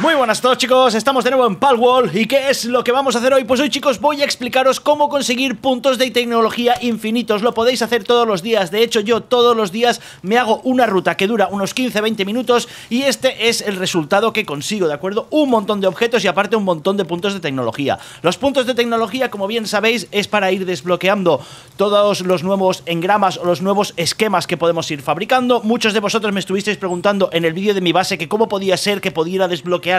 Muy buenas a todos chicos, estamos de nuevo en Palwall ¿Y qué es lo que vamos a hacer hoy? Pues hoy chicos voy a explicaros cómo conseguir puntos de tecnología infinitos Lo podéis hacer todos los días, de hecho yo todos los días me hago una ruta que dura unos 15-20 minutos Y este es el resultado que consigo, ¿de acuerdo? Un montón de objetos y aparte un montón de puntos de tecnología Los puntos de tecnología, como bien sabéis, es para ir desbloqueando todos los nuevos engramas o los nuevos esquemas que podemos ir fabricando Muchos de vosotros me estuvisteis preguntando en el vídeo de mi base que cómo podía ser que pudiera desbloquear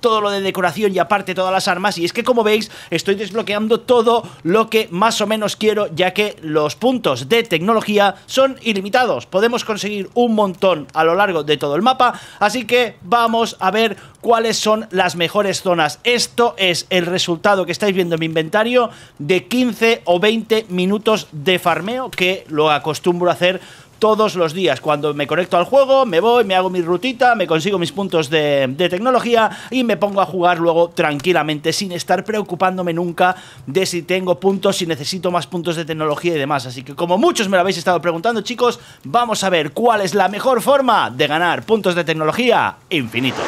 todo lo de decoración y aparte todas las armas. Y es que como veis, estoy desbloqueando todo lo que más o menos quiero, ya que los puntos de tecnología son ilimitados. Podemos conseguir un montón a lo largo de todo el mapa, así que vamos a ver cuáles son las mejores zonas. Esto es el resultado que estáis viendo en mi inventario de 15 o 20 minutos de farmeo que lo acostumbro a hacer todos los días. Cuando me conecto al juego, me voy, me hago mi rutita, me consigo mis puntos de, tecnología y me pongo a jugar luego tranquilamente, sin estar preocupándome nunca de si tengo puntos, si necesito más puntos de tecnología y demás. Así que como muchos me lo habéis estado preguntando, chicos, vamos a ver cuál es la mejor forma de ganar puntos de tecnología infinito.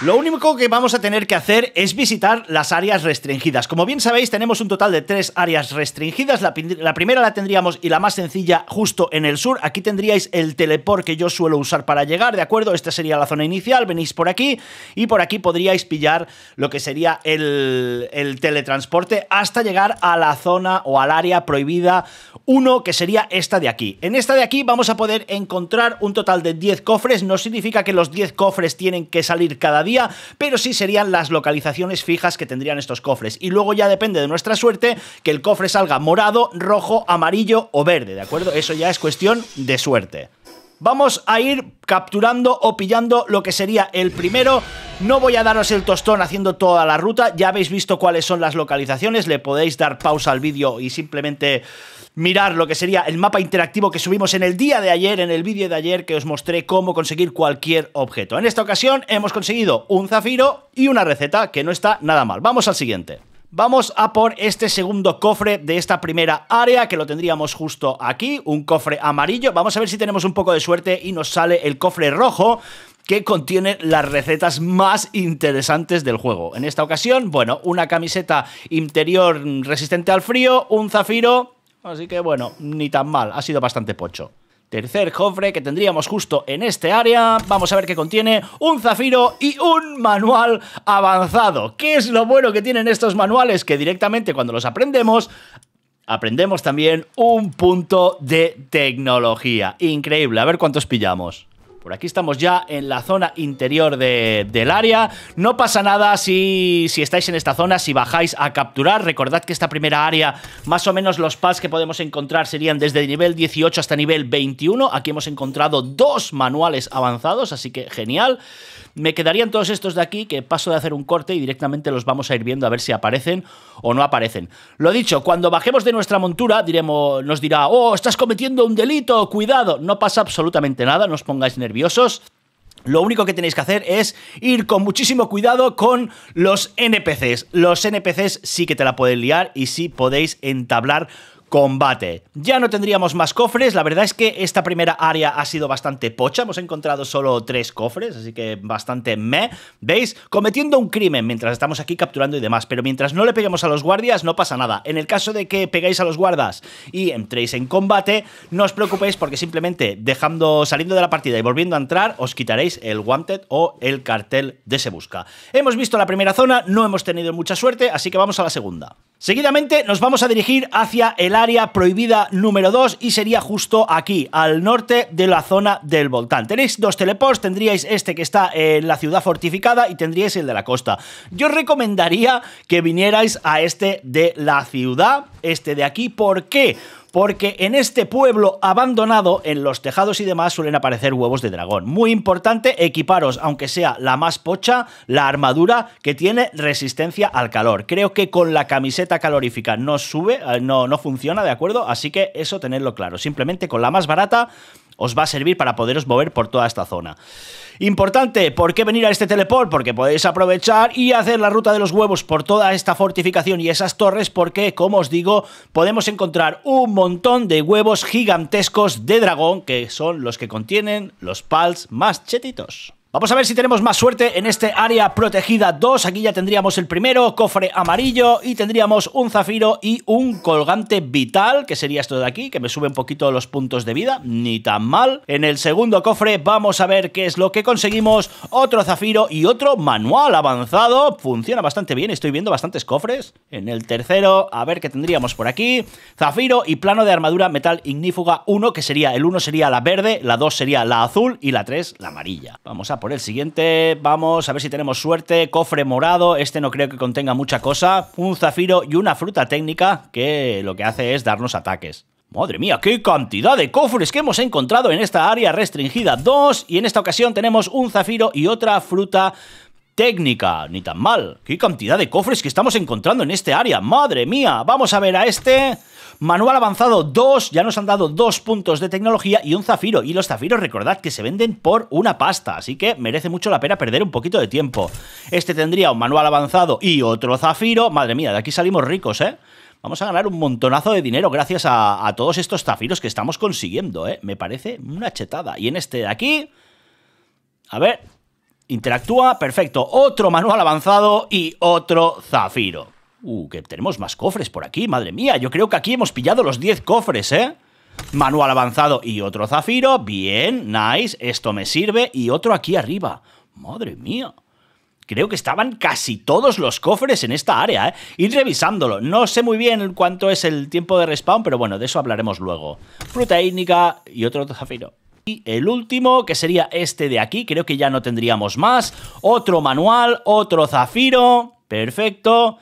Lo único que vamos a tener que hacer es visitar las áreas restringidas. Como bien sabéis, tenemos un total de tres áreas restringidas. La, primera la tendríamos y la más sencilla justo en el sur. Aquí tendríais el teleport que yo suelo usar para llegar, ¿de acuerdo? Esta sería la zona inicial, venís por aquí y por aquí podríais pillar lo que sería el, el teletransporte hasta llegar a la zona o al área prohibida uno que sería esta de aquí. En esta de aquí vamos a poder encontrar un total de 10 cofres, no significa que los 10 cofres tienen que salir cada día, pero sí serían las localizaciones fijas que tendrían estos cofres. Y luego ya depende de nuestra suerte que el cofre salga morado, rojo, amarillo o verde, ¿de acuerdo? Eso ya es cuestión de suerte vamos a ir capturando o pillando lo que sería el primero. No voy a daros el tostón haciendo toda la ruta, ya habéis visto cuáles son las localizaciones, le podéis dar pausa al vídeo y simplemente mirar lo que sería el mapa interactivo que subimos en el día de ayer, en el vídeo de ayer que os mostré cómo conseguir cualquier objeto. En esta ocasión hemos conseguido un zafiro y una receta que no está nada mal. Vamos al siguiente. Vamos a por este segundo cofre de esta primera área, que lo tendríamos justo aquí, un cofre amarillo. Vamos a ver si tenemos un poco de suerte y nos sale el cofre rojo, que contiene las recetas más interesantes del juego. En esta ocasión, bueno, una camiseta interior resistente al frío, un zafiro... Así que bueno, ni tan mal, ha sido bastante pocho. Tercer cofre que tendríamos justo en este área. Vamos a ver qué contiene. Un zafiro y un manual avanzado. ¿Qué es lo bueno que tienen estos manuales? Que directamente cuando los aprendemos... Aprendemos también un punto de tecnología. Increíble. A ver cuántos pillamos aquí estamos ya en la zona interior del área. No pasa nada si, si estáis en esta zona, si bajáis a capturar. Recordad que esta primera área, más o menos los pads que podemos encontrar serían desde nivel 18 hasta nivel 21. Aquí hemos encontrado dos manuales avanzados, así que genial. Me quedarían todos estos de aquí que paso de hacer un corte y directamente los vamos a ir viendo a ver si aparecen o no aparecen. Lo dicho, cuando bajemos de nuestra montura diremos, nos dirá, oh, estás cometiendo un delito, cuidado. No pasa absolutamente nada, no os pongáis nerviosos. Lo único que tenéis que hacer es ir con muchísimo cuidado con los NPCs. Los NPCs sí que te la pueden liar y sí podéis entablar combate. Ya no tendríamos más cofres, la verdad es que esta primera área ha sido bastante pocha, hemos encontrado solo tres cofres, así que bastante me, ¿veis? Cometiendo un crimen mientras estamos aquí capturando y demás, pero mientras no le peguemos a los guardias no pasa nada. En el caso de que pegáis a los guardas y entréis en combate, no os preocupéis porque simplemente dejando, saliendo de la partida y volviendo a entrar, os quitaréis el wanted o el cartel de se busca. Hemos visto la primera zona, no hemos tenido mucha suerte, así que vamos a la segunda. Seguidamente nos vamos a dirigir hacia el área prohibida número 2 y sería justo aquí, al norte de la zona del volcán. Tenéis dos teleports, tendríais este que está en la ciudad fortificada y tendríais el de la costa. Yo recomendaría que vinierais a este de la ciudad, este de aquí. ¿Por qué? porque en este pueblo abandonado, en los tejados y demás, suelen aparecer huevos de dragón. Muy importante equiparos, aunque sea la más pocha, la armadura que tiene resistencia al calor. Creo que con la camiseta calorífica no sube, eh, no, no funciona, ¿de acuerdo? Así que eso tenedlo claro. Simplemente con la más barata os va a servir para poderos mover por toda esta zona. Importante, ¿por qué venir a este teleport? Porque podéis aprovechar y hacer la ruta de los huevos por toda esta fortificación y esas torres porque, como os digo, podemos encontrar un montón de huevos gigantescos de dragón que son los que contienen los pals más chetitos. Vamos a ver si tenemos más suerte en este área protegida 2. Aquí ya tendríamos el primero, cofre amarillo y tendríamos un zafiro y un colgante vital, que sería esto de aquí, que me sube un poquito los puntos de vida, ni tan mal. En el segundo cofre vamos a ver qué es lo que conseguimos, otro zafiro y otro manual avanzado. Funciona bastante bien, estoy viendo bastantes cofres. En el tercero, a ver qué tendríamos por aquí, zafiro y plano de armadura metal ignífuga 1, que sería el 1 sería la verde, la 2 sería la azul y la 3 la amarilla. Vamos a por el siguiente. Vamos a ver si tenemos suerte. Cofre morado. Este no creo que contenga mucha cosa. Un zafiro y una fruta técnica que lo que hace es darnos ataques. Madre mía, qué cantidad de cofres que hemos encontrado en esta área restringida Dos, y en esta ocasión tenemos un zafiro y otra fruta técnica, ni tan mal. Qué cantidad de cofres que estamos encontrando en este área, madre mía. Vamos a ver a este... Manual avanzado 2, ya nos han dado dos puntos de tecnología y un zafiro. Y los zafiros, recordad que se venden por una pasta, así que merece mucho la pena perder un poquito de tiempo. Este tendría un manual avanzado y otro zafiro. Madre mía, de aquí salimos ricos, ¿eh? Vamos a ganar un montonazo de dinero gracias a, a todos estos zafiros que estamos consiguiendo, ¿eh? Me parece una chetada. Y en este de aquí... A ver, interactúa, perfecto. Otro manual avanzado y otro zafiro. Uh, que tenemos más cofres por aquí, madre mía. Yo creo que aquí hemos pillado los 10 cofres, ¿eh? Manual avanzado y otro zafiro. Bien, nice. Esto me sirve. Y otro aquí arriba. Madre mía. Creo que estaban casi todos los cofres en esta área, ¿eh? Ir revisándolo. No sé muy bien cuánto es el tiempo de respawn, pero bueno, de eso hablaremos luego. Fruta ítnica y otro zafiro. Y el último, que sería este de aquí, creo que ya no tendríamos más. Otro manual, otro zafiro. Perfecto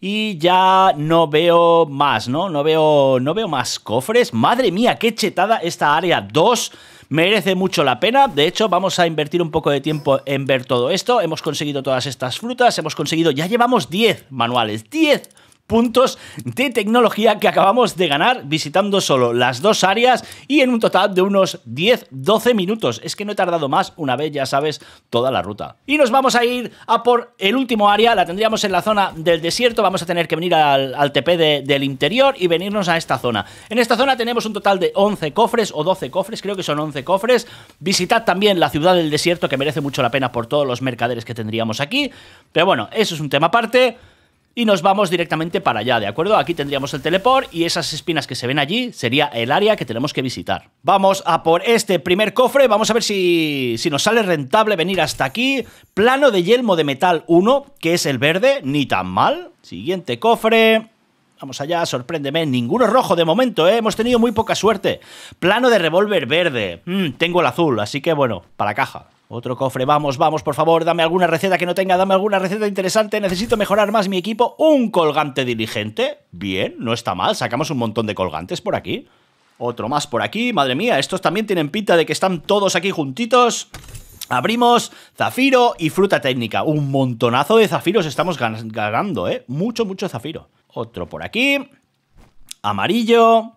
y ya no veo más, ¿no? No veo, no veo más cofres. Madre mía, qué chetada esta área 2 merece mucho la pena. De hecho, vamos a invertir un poco de tiempo en ver todo esto. Hemos conseguido todas estas frutas, hemos conseguido, ya llevamos 10 manuales, 10 puntos de tecnología que acabamos de ganar visitando solo las dos áreas y en un total de unos 10-12 minutos. Es que no he tardado más una vez, ya sabes, toda la ruta. Y nos vamos a ir a por el último área, la tendríamos en la zona del desierto, vamos a tener que venir al, al TP del interior y venirnos a esta zona. En esta zona tenemos un total de 11 cofres o 12 cofres, creo que son 11 cofres. Visitad también la ciudad del desierto que merece mucho la pena por todos los mercaderes que tendríamos aquí. Pero bueno, eso es un tema aparte y nos vamos directamente para allá, ¿de acuerdo? Aquí tendríamos el teleport y esas espinas que se ven allí sería el área que tenemos que visitar. Vamos a por este primer cofre, vamos a ver si, si nos sale rentable venir hasta aquí. Plano de yelmo de metal 1, que es el verde, ni tan mal. Siguiente cofre... Vamos allá, sorpréndeme. Ninguno rojo de momento, ¿eh? Hemos tenido muy poca suerte. Plano de revólver verde. Mm, tengo el azul, así que bueno, para caja. Otro cofre, vamos, vamos, por favor, dame alguna receta que no tenga, dame alguna receta interesante, necesito mejorar más mi equipo. Un colgante diligente, bien, no está mal, sacamos un montón de colgantes por aquí. Otro más por aquí, madre mía, estos también tienen pinta de que están todos aquí juntitos. Abrimos zafiro y fruta técnica. Un montonazo de zafiros estamos ganando, ¿eh? Mucho, mucho zafiro. Otro por aquí. Amarillo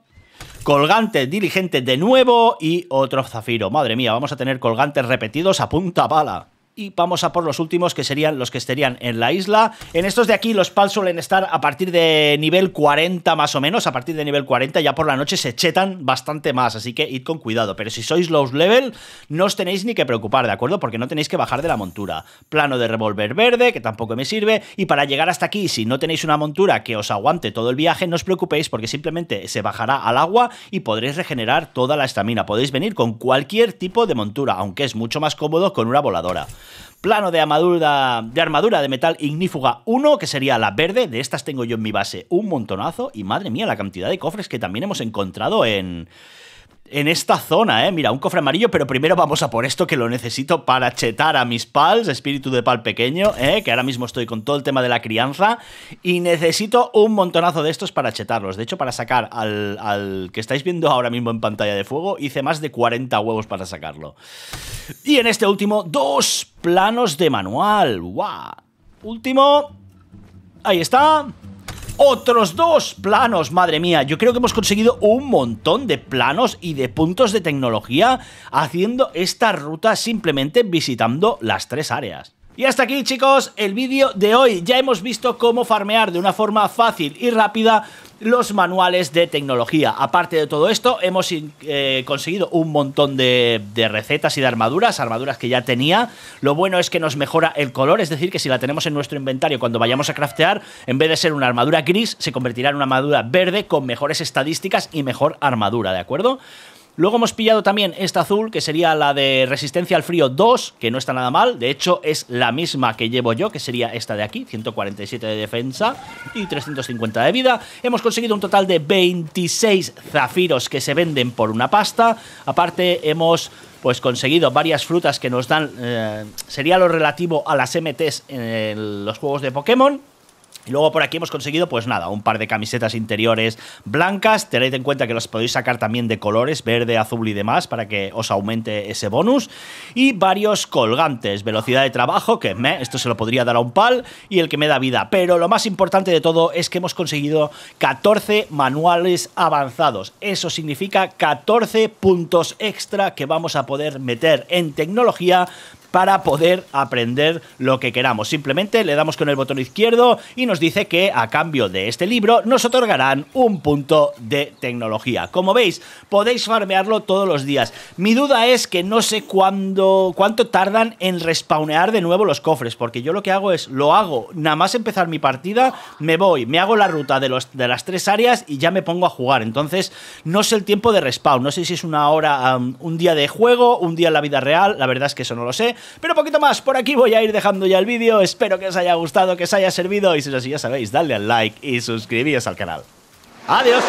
colgantes diligentes de nuevo y otro zafiro. Madre mía, vamos a tener colgantes repetidos a punta pala y vamos a por los últimos que serían los que estarían en la isla. En estos de aquí los pals suelen estar a partir de nivel 40 más o menos, a partir de nivel 40 ya por la noche se chetan bastante más, así que id con cuidado. Pero si sois low level no os tenéis ni que preocupar, ¿de acuerdo? Porque no tenéis que bajar de la montura. Plano de revólver verde, que tampoco me sirve, y para llegar hasta aquí, si no tenéis una montura que os aguante todo el viaje, no os preocupéis porque simplemente se bajará al agua y podréis regenerar toda la estamina. Podéis venir con cualquier tipo de montura, aunque es mucho más cómodo con una voladora. Plano de armadura, de metal ignífuga 1, que sería la verde. De estas tengo yo en mi base un montonazo. Y madre mía, la cantidad de cofres que también hemos encontrado en en esta zona, ¿eh? Mira, un cofre amarillo, pero primero vamos a por esto que lo necesito para chetar a mis pals, espíritu de pal pequeño, ¿eh? Que ahora mismo estoy con todo el tema de la crianza y necesito un montonazo de estos para chetarlos. De hecho, para sacar al, que estáis viendo ahora mismo en pantalla de fuego, hice más de 40 huevos para sacarlo. Y en este último, dos planos de manual. ¡Guau! Último... Ahí está. Otros dos planos, madre mía. Yo creo que hemos conseguido un montón de planos y de puntos de tecnología haciendo esta ruta simplemente visitando las tres áreas. Y hasta aquí chicos el vídeo de hoy, ya hemos visto cómo farmear de una forma fácil y rápida los manuales de tecnología. Aparte de todo esto, hemos eh, conseguido un montón de, recetas y de armaduras, armaduras que ya tenía. Lo bueno es que nos mejora el color, es decir, que si la tenemos en nuestro inventario cuando vayamos a craftear, en vez de ser una armadura gris, se convertirá en una armadura verde con mejores estadísticas y mejor armadura, ¿de acuerdo? Luego hemos pillado también esta azul, que sería la de resistencia al frío 2, que no está nada mal. De hecho, es la misma que llevo yo, que sería esta de aquí, 147 de defensa y 350 de vida. Hemos conseguido un total de 26 zafiros que se venden por una pasta. Aparte, hemos pues conseguido varias frutas que nos dan, eh, sería lo relativo a las MTs en los juegos de Pokémon. Y luego por aquí hemos conseguido, pues nada, un par de camisetas interiores blancas. Tened en cuenta que las podéis sacar también de colores, verde, azul y demás, para que os aumente ese bonus. Y varios colgantes, velocidad de trabajo, que me, esto se lo podría dar a un pal, y el que me da vida. Pero lo más importante de todo es que hemos conseguido 14 manuales avanzados. Eso significa 14 puntos extra que vamos a poder meter en tecnología para poder aprender lo que queramos. Simplemente le damos con el botón izquierdo y nos dice que a cambio de este libro nos otorgarán un punto de tecnología. Como veis, podéis farmearlo todos los días. Mi duda es que no sé cuándo, cuánto tardan en respawnear de nuevo los cofres, porque yo lo que hago es, lo hago, nada más empezar mi partida, me voy, me hago la ruta de, los, de las tres áreas y ya me pongo a jugar. Entonces, no sé el tiempo de respawn, no sé si es una hora, un día de juego, un día en la vida real, la verdad es que eso no lo sé, pero poquito más, por aquí voy a ir dejando ya el vídeo. Espero que os haya gustado, que os haya servido. Y si es así, ya sabéis, dadle al like y suscribíos al canal. ¡Adiós!